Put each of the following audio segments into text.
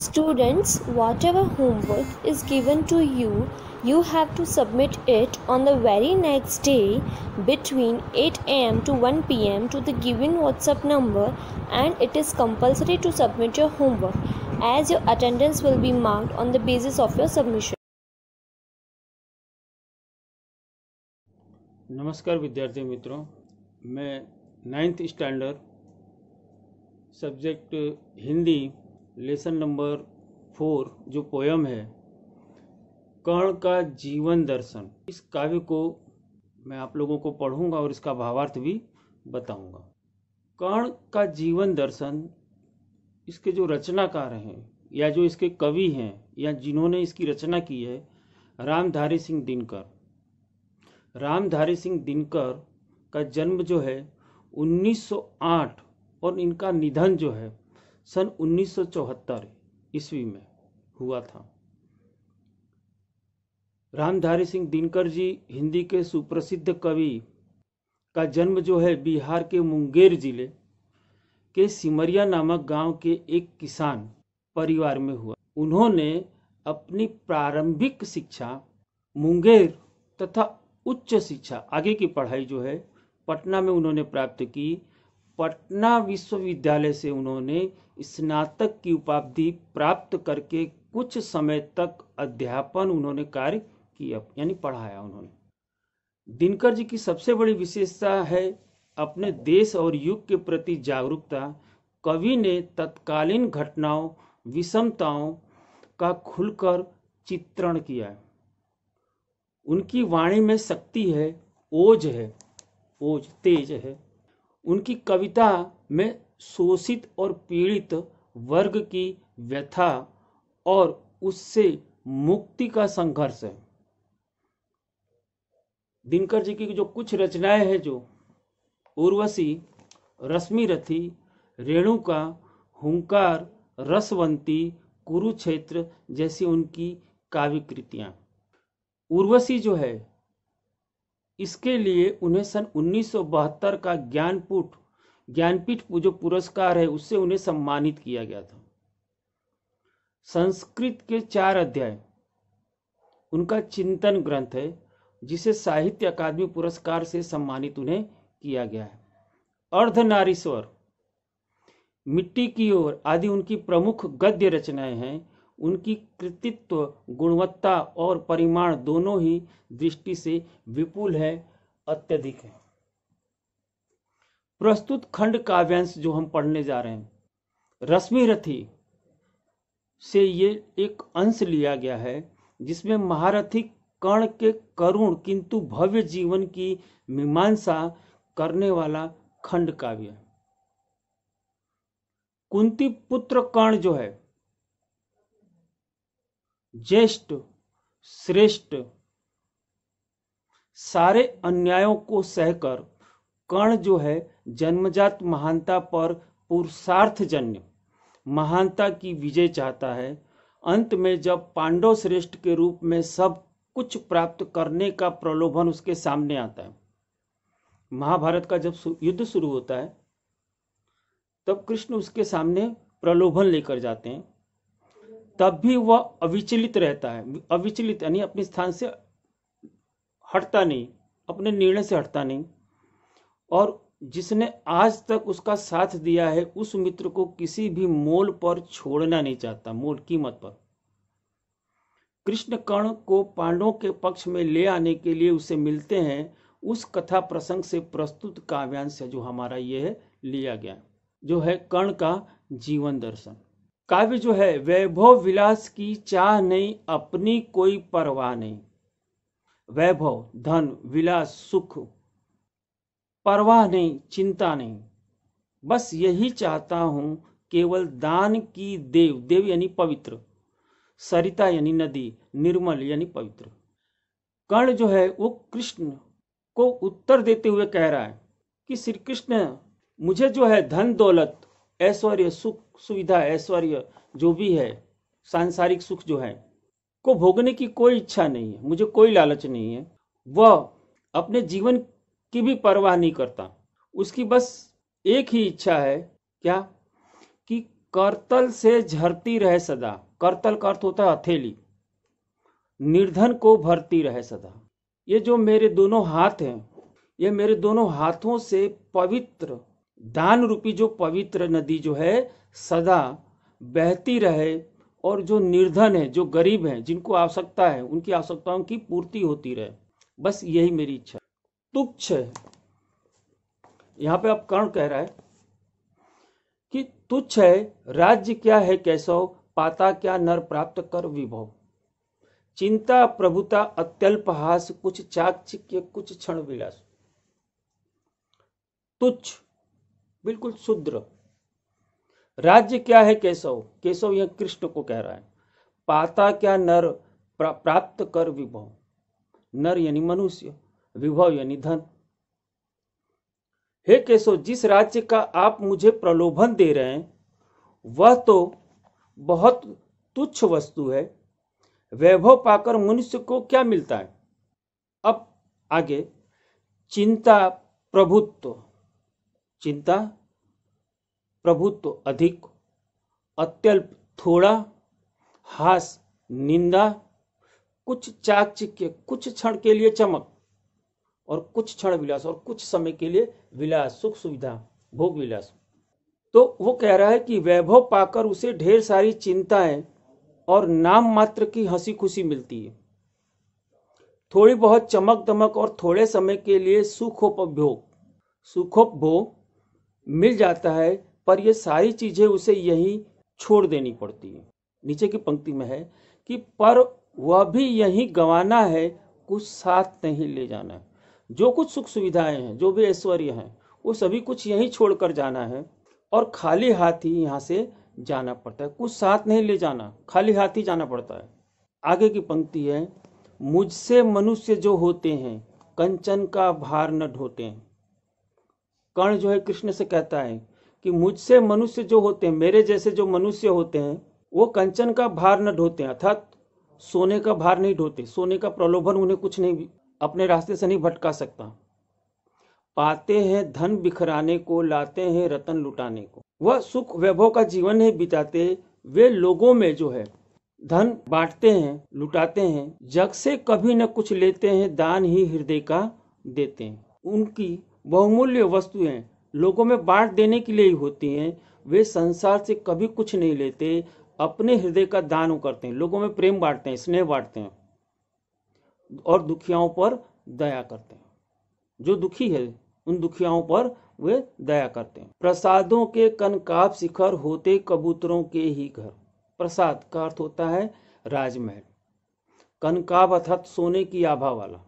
Students, whatever homework is given to you, you have to submit it on the very next day between 8 am to 1 pm to the given WhatsApp number and it is compulsory to submit your homework as your attendance will be marked on the basis of your submission. नमस्कार विद्यार्थी मित्रों मैं ninth standard, subject Hindi. Lesson number four जो poem है कर्ण का जीवन दर्शन इस काव्य को मैं आप लोगों को पढ़ूंगा और इसका भावार्थ भी बताऊंगा कर्ण का जीवन दर्शन इसके जो रचनाकार हैं या जो इसके कवि हैं या जिन्होंने इसकी रचना की है रामधारी सिंह दिनकर रामधारी सिंह दिनकर का जन्म जो है 1908 और इनका निधन जो है सन उन्नीस ईस्वी में हुआ था रामधारी सिंह दिनकर जी हिंदी के सुप्रसिद्ध कवि का जन्म जो है बिहार के मुंगेर जिले के सिमरिया नामक गांव के एक किसान परिवार में हुआ उन्होंने अपनी प्रारंभिक शिक्षा मुंगेर तथा उच्च शिक्षा आगे की पढ़ाई जो है पटना में उन्होंने प्राप्त की पटना विश्वविद्यालय से उन्होंने स्नातक की उपाधि प्राप्त करके कुछ समय तक अध्यापन उन्होंने कार्य किया यानी पढ़ाया उन्होंने दिनकर जी की सबसे बड़ी विशेषता है अपने देश और युग के प्रति जागरूकता कवि ने तत्कालीन घटनाओं विषमताओं का खुलकर चित्रण किया उनकी वाणी में शक्ति है ओज है ओज तेज है उनकी कविता में शोषित और पीड़ित वर्ग की व्यथा और उससे मुक्ति का संघर्ष है दिनकर जी की जो कुछ रचनाएं हैं जो उर्वशी रश्मि रथी रेणुका हुंकार रसवंती कुरुक्षेत्र जैसी उनकी काव्य कृतियां उर्वशी जो है इसके लिए उन्हें सन उन्नीस का ज्ञानपीठ ज्ञानपीठ जो पुरस्कार है उससे उन्हें सम्मानित किया गया था संस्कृत के चार अध्याय उनका चिंतन ग्रंथ है जिसे साहित्य अकादमी पुरस्कार से सम्मानित उन्हें किया गया है अर्धनारीश्वर मिट्टी की ओर आदि उनकी प्रमुख गद्य रचनाएं हैं उनकी कृतित्व गुणवत्ता और परिमाण दोनों ही दृष्टि से विपुल है अत्यधिक है प्रस्तुत खंड काव्यांश जो हम पढ़ने जा रहे हैं रश्मि रथी से ये एक अंश लिया गया है जिसमें महारथी कर्ण के करुण किंतु भव्य जीवन की मीमांसा करने वाला खंड काव्य कुंती पुत्र कर्ण जो है ज्येष्ठ श्रेष्ठ सारे अन्यायों को सहकर कर्ण जो है जन्मजात महानता पर पुरुषार्थ जन्य महानता की विजय चाहता है अंत में जब पांडव श्रेष्ठ के रूप में सब कुछ प्राप्त करने का प्रलोभन उसके सामने आता है महाभारत का जब युद्ध शुरू होता है तब कृष्ण उसके सामने प्रलोभन लेकर जाते हैं तब भी वह अविचलित रहता है अविचलित यानी अपने स्थान से हटता नहीं अपने निर्णय से हटता नहीं और जिसने आज तक उसका साथ दिया है उस मित्र को किसी भी मोल पर छोड़ना नहीं चाहता मोल कीमत पर कृष्ण कर्ण को पांडवों के पक्ष में ले आने के लिए उसे मिलते हैं उस कथा प्रसंग से प्रस्तुत काव्यांश जो हमारा यह लिया गया जो है कर्ण का जीवन दर्शन काव्य जो है वैभव विलास की चाह नहीं अपनी कोई परवाह नहीं वैभव धन विलास सुख परवाह नहीं चिंता नहीं बस यही चाहता हूं केवल दान की देव देव यानी पवित्र सरिता यानी नदी निर्मल यानी पवित्र कर्ण जो है वो कृष्ण को उत्तर देते हुए कह रहा है कि श्री कृष्ण मुझे जो है धन दौलत ऐश्वर्य सुख सुविधा ऐश्वर्य जो भी है सांसारिक सुख जो है को भोगने की कोई इच्छा नहीं है मुझे कोई लालच नहीं है वह अपने जीवन की भी परवाह नहीं करता उसकी बस एक ही इच्छा है क्या कि करतल से झरती रहे सदा करतल का अर्थ होता है हथेली निर्धन को भरती रहे सदा ये जो मेरे दोनों हाथ हैं ये मेरे दोनों हाथों से पवित्र दान रूपी जो पवित्र नदी जो है सदा बहती रहे और जो निर्धन है जो गरीब है जिनको आवश्यकता है उनकी आवश्यकताओं की पूर्ति होती रहे बस यही मेरी इच्छा तुच्छ यहाँ पे अब कर्ण कह रहा है कि तुच्छ है राज्य क्या है कैसो पाता क्या नर प्राप्त कर विभव चिंता प्रभुता अत्यल्प हास कुछ चाकचिक्य कुछ क्षण विलास तुच्छ बिल्कुल शुद्र राज्य क्या है केशव केशव यह कृष्ण को कह रहा है पाता क्या नर प्रा, प्राप्त कर विभव नर यानी मनुष्य विभव यानी धन हे केशव जिस राज्य का आप मुझे प्रलोभन दे रहे हैं वह तो बहुत तुच्छ वस्तु है वैभव पाकर मनुष्य को क्या मिलता है अब आगे चिंता प्रभुत्व चिंता प्रभुत्व अधिक अत्यल्प थोड़ा हास निंदा कुछ चाकचिक्य कुछ क्षण के लिए चमक और कुछ क्षण विलास और कुछ समय के लिए विलास सुख सुविधा भोग विलास तो वो कह रहा है कि वैभव पाकर उसे ढेर सारी चिंताएं और नाम मात्र की हंसी खुशी मिलती है थोड़ी बहुत चमक दमक और थोड़े समय के लिए सुखोपभोग सुखोपभोग मिल जाता है पर ये सारी चीजें उसे यही छोड़ देनी पड़ती है नीचे की पंक्ति में है कि पर वह भी यही गंवाना है कुछ साथ नहीं ले जाना है जो कुछ सुख सुविधाएं हैं जो भी ऐश्वर्य हैं वो सभी कुछ यही छोड़कर जाना है और खाली हाथ ही यहाँ से जाना पड़ता है कुछ साथ नहीं ले जाना खाली हाथ ही जाना पड़ता है आगे की पंक्ति है मुझसे मनुष्य जो होते हैं कंचन का भार न ढोते हैं कर्ण जो है कृष्ण से कहता है कि मुझसे मनुष्य जो होते हैं मेरे जैसे जो मनुष्य होते हैं वो कंचन का भार न ढोते हैं अर्थात सोने का भार नहीं ढोते सोने का प्रलोभन उन्हें कुछ नहीं अपने रास्ते से नहीं भटका सकता पाते हैं धन बिखराने को लाते हैं रतन लुटाने को वह सुख वैभव का जीवन नहीं बिताते वे लोगों में जो है धन बांटते हैं लुटाते हैं जग से कभी न कुछ लेते हैं दान ही हृदय का देते हैं उनकी बहुमूल्य वस्तुएं लोगों में बांट देने के लिए ही होती हैं वे संसार से कभी कुछ नहीं लेते अपने हृदय का दान करते हैं लोगों में प्रेम बांटते हैं स्नेह बांटते हैं और दुखियाओं पर दया करते हैं जो दुखी है उन दुखियाओं पर वे दया करते हैं प्रसादों के कनकाब शिखर होते कबूतरों के ही घर प्रसाद का अर्थ होता है राजमहल कनकाब अर्थात सोने की आभा वाला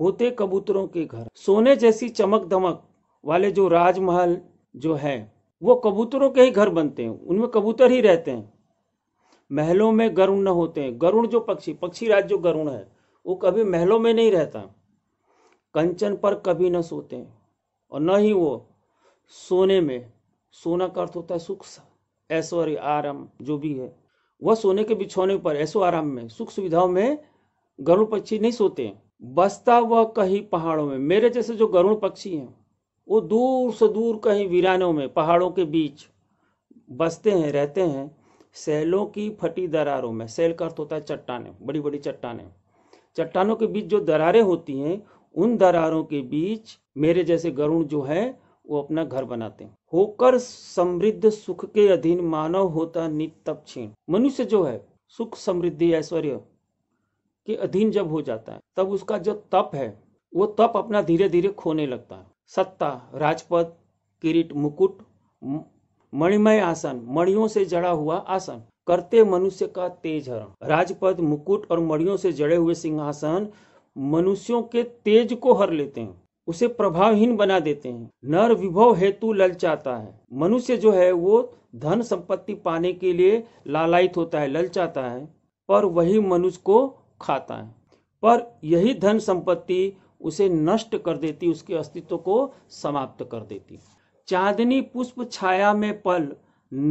होते कबूतरों के घर सोने जैसी चमक दमक वाले जो राजमहल जो है वो कबूतरों के ही घर बनते हैं उनमें कबूतर ही रहते हैं महलों में गरुण न होते हैं गरुण जो पक्षी पक्षी राज जो गरुण है वो कभी महलों में नहीं रहता कंचन पर कभी न सोते हैं और न ही वो सोने में सोना का अर्थ होता है सुख ऐश्वर्य आराम जो भी है वह सोने के बिछौने पर ऐसो आराम में सुख सुविधाओं में गरुण पक्षी नहीं सोते हैं बसता वह कहीं पहाड़ों में मेरे जैसे जो गरुण पक्षी हैं वो दूर से दूर कहीं वीरानों में पहाड़ों के बीच बसते हैं रहते हैं सैलों की फटी दरारों में सैल का अर्थ होता है चट्टाने बड़ी बड़ी चट्टाने चट्टानों के बीच जो दरारें होती हैं उन दरारों के बीच मेरे जैसे गरुण जो है वो अपना घर बनाते हैं होकर समृद्ध सुख के अधीन मानव होता नित तप क्षीण मनुष्य जो है सुख समृद्धि ऐश्वर्य के अधीन जब हो जाता है तब उसका जो तप है वो तप अपना धीरे धीरे खोने लगता है सत्ता राजपद किरीट मुकुट मणिमय आसन मणियों से जड़ा हुआ आसन करते मनुष्य का तेज हरण राजपद मुकुट और मणियों से जड़े हुए सिंहासन मनुष्यों के तेज को हर लेते हैं उसे प्रभावहीन बना देते हैं नर विभव हेतु ललचाता है मनुष्य जो है वो धन संपत्ति पाने के लिए लालायित होता है ललचाता है पर वही मनुष्य को खाता है पर यही धन संपत्ति उसे नष्ट कर देती उसके अस्तित्व को समाप्त कर देती चांदनी पुष्प छाया में पल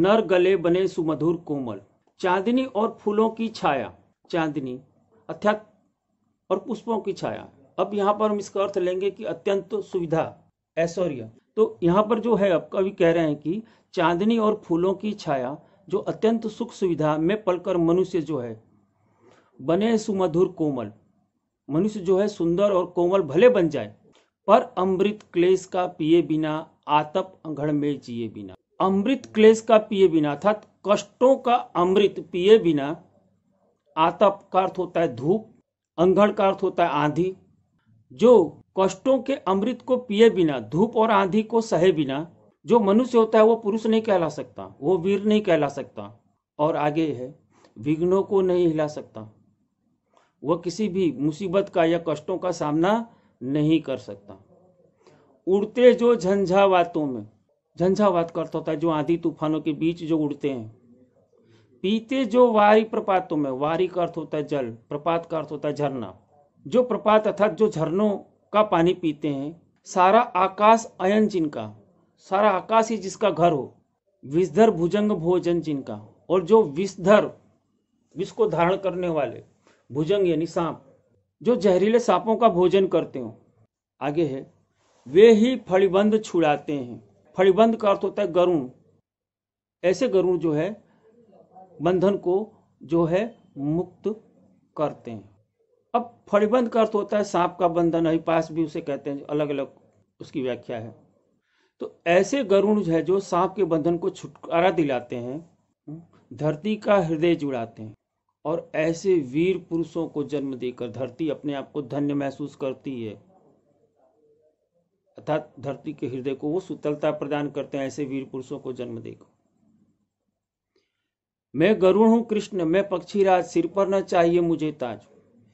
नर गले बने सुमधुर कोमल चांदनी और फूलों की छाया चांदनी अर्थात और पुष्पों की छाया अब यहाँ पर हम इसका अर्थ लेंगे कि अत्यंत सुविधा ऐश्वर्य तो यहाँ पर जो है अब कभी कह रहे हैं कि चांदनी और फूलों की छाया जो अत्यंत सुख सुविधा में पलकर मनुष्य जो है बने सुमधुर कोमल मनुष्य जो है सुंदर और कोमल भले बन जाए पर अमृत क्लेश का पिए बिना आतप घर में जिए बिना अमृत क्लेश का पिए बिना अर्थात कष्टों का अमृत पिए बिना आतप का अर्थ होता है धूप अंगड़ का अर्थ होता है आंधी जो कष्टों के अमृत को पिए बिना धूप और आंधी को सहे बिना जो मनुष्य होता है वो पुरुष नहीं कहला सकता वो वीर नहीं कहला सकता और आगे है विघ्नों को नहीं हिला सकता वह किसी भी मुसीबत का या कष्टों का सामना नहीं कर सकता उड़ते जो झंझावातों में झंझावात करता होता है जो आंधी तूफानों के बीच जो उड़ते हैं पीते जो वारी प्रपातों में वारी का अर्थ होता है जल प्रपात का अर्थ होता है झरना जो प्रपात अर्थात जो झरनों का पानी पीते हैं सारा आकाश अयन जिनका सारा आकाश ही जिसका घर हो विषधर भुजंग भोजन जिनका और जो विषधर विष को धारण करने वाले भुजंग यानी सांप जो जहरीले सांपों का भोजन करते हो आगे है वे ही फड़िबंद छुड़ाते हैं फड़िबंद का अर्थ होता है गरुण ऐसे गरुण जो है बंधन को जो है मुक्त करते हैं अब फड़िबंद का अर्थ होता है सांप का बंधन अभी पास भी उसे कहते हैं अलग अलग उसकी व्याख्या है तो ऐसे गरुण है जो सांप के बंधन को छुटकारा दिलाते हैं धरती का हृदय जुड़ाते हैं और ऐसे वीर पुरुषों को जन्म देकर धरती अपने आप को धन्य महसूस करती है अर्थात धरती के हृदय को वो सुतलता प्रदान करते हैं ऐसे वीर पुरुषों को जन्म देकर मैं गरुण हूं कृष्ण मैं पक्षीराज सिर पर न चाहिए मुझे ताज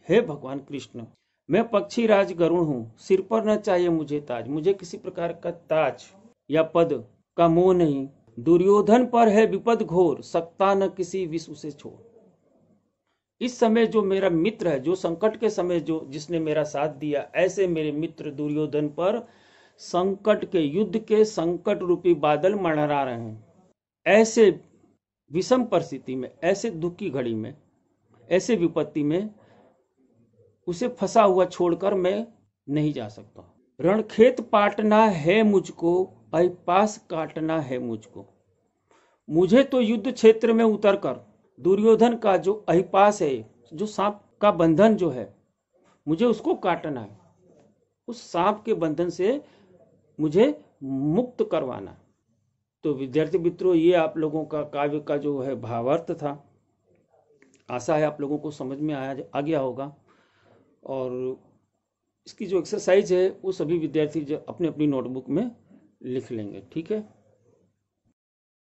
हे भगवान कृष्ण मैं पक्षीराज गरुण हूं सिर पर न चाहिए मुझे ताज मुझे किसी प्रकार का ताज या पद का मोह नहीं दुर्योधन पर है विपद घोर सकता न किसी विश्व से छोड़ इस समय जो मेरा मित्र है जो संकट के समय जो जिसने मेरा साथ दिया ऐसे मेरे मित्र दुर्योधन पर संकट के युद्ध के संकट रूपी बादल मंडरा रहे हैं ऐसे विषम परिस्थिति में ऐसे दुख की घड़ी में ऐसे विपत्ति में उसे फंसा हुआ छोड़कर मैं नहीं जा सकता रणखेत पाटना है मुझको पास काटना है मुझको मुझे तो युद्ध क्षेत्र में उतरकर दुर्योधन का जो अहिपास है जो सांप का बंधन जो है मुझे उसको काटना है उस सांप के बंधन से मुझे मुक्त करवाना तो विद्यार्थी मित्रों ये आप लोगों का काव्य का जो है भावार्थ था आशा है आप लोगों को समझ में आया आ गया होगा और इसकी जो एक्सरसाइज है वो सभी विद्यार्थी जो अपने अपनी नोटबुक में लिख लेंगे ठीक है